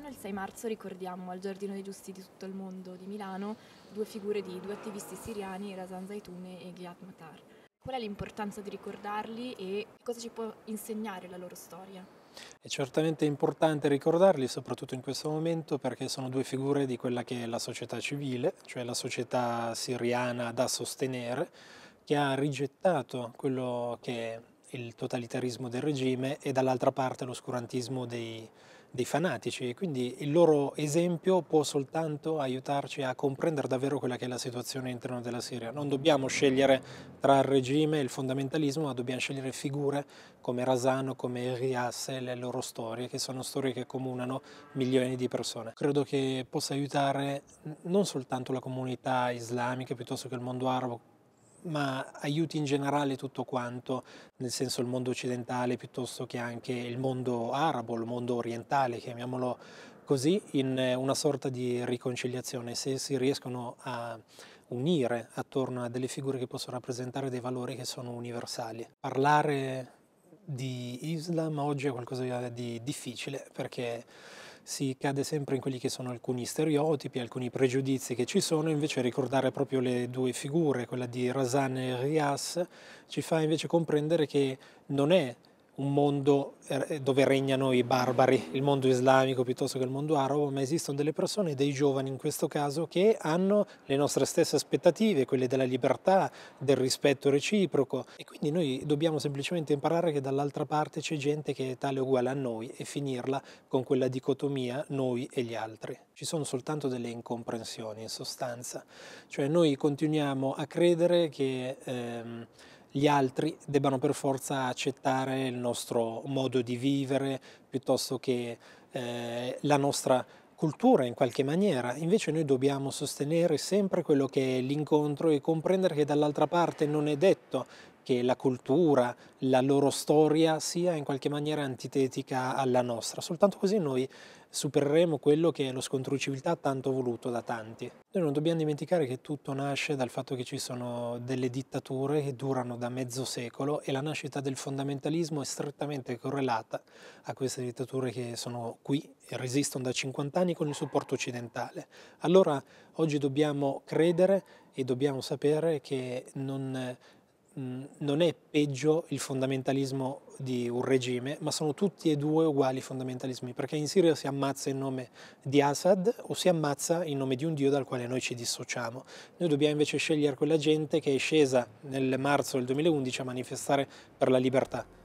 quest'anno, il 6 marzo, ricordiamo al Giardino dei Giusti di tutto il mondo di Milano due figure di due attivisti siriani, Razan Zaitune e Ghiat Matar. Qual è l'importanza di ricordarli e cosa ci può insegnare la loro storia? È certamente importante ricordarli, soprattutto in questo momento, perché sono due figure di quella che è la società civile, cioè la società siriana da sostenere, che ha rigettato quello che è il totalitarismo del regime e dall'altra parte l'oscurantismo dei, dei fanatici, quindi il loro esempio può soltanto aiutarci a comprendere davvero quella che è la situazione all'interno della Siria. Non dobbiamo scegliere tra il regime e il fondamentalismo, ma dobbiamo scegliere figure come Razano, come Rias e le loro storie, che sono storie che comunano milioni di persone. Credo che possa aiutare non soltanto la comunità islamica piuttosto che il mondo arabo, ma aiuti in generale tutto quanto, nel senso il mondo occidentale piuttosto che anche il mondo arabo, il mondo orientale, chiamiamolo così, in eh, una sorta di riconciliazione, se si riescono a unire attorno a delle figure che possono rappresentare dei valori che sono universali. Parlare di Islam oggi è qualcosa di difficile perché si cade sempre in quelli che sono alcuni stereotipi, alcuni pregiudizi che ci sono, invece ricordare proprio le due figure, quella di Razan e Rias, ci fa invece comprendere che non è un mondo er, eh, dove regnano i barbari, il mondo islamico piuttosto che il mondo arabo, ma esistono delle persone, dei giovani in questo caso, che hanno le nostre stesse aspettative, quelle della libertà, del rispetto reciproco e quindi noi dobbiamo semplicemente imparare che dall'altra parte c'è gente che è tale o uguale a noi e finirla con quella dicotomia noi e gli altri. Ci sono soltanto delle incomprensioni in sostanza, cioè noi continuiamo a credere che... Ehm, gli altri debbano per forza accettare il nostro modo di vivere piuttosto che eh, la nostra cultura in qualche maniera, invece noi dobbiamo sostenere sempre quello che è l'incontro e comprendere che dall'altra parte non è detto che la cultura, la loro storia sia in qualche maniera antitetica alla nostra. Soltanto così noi supereremo quello che è lo scontro di civiltà tanto voluto da tanti. Noi non dobbiamo dimenticare che tutto nasce dal fatto che ci sono delle dittature che durano da mezzo secolo e la nascita del fondamentalismo è strettamente correlata a queste dittature che sono qui e resistono da 50 anni con il supporto occidentale. Allora oggi dobbiamo credere e dobbiamo sapere che non non è peggio il fondamentalismo di un regime, ma sono tutti e due uguali fondamentalismi, perché in Siria si ammazza in nome di Assad o si ammazza in nome di un Dio dal quale noi ci dissociamo. Noi dobbiamo invece scegliere quella gente che è scesa nel marzo del 2011 a manifestare per la libertà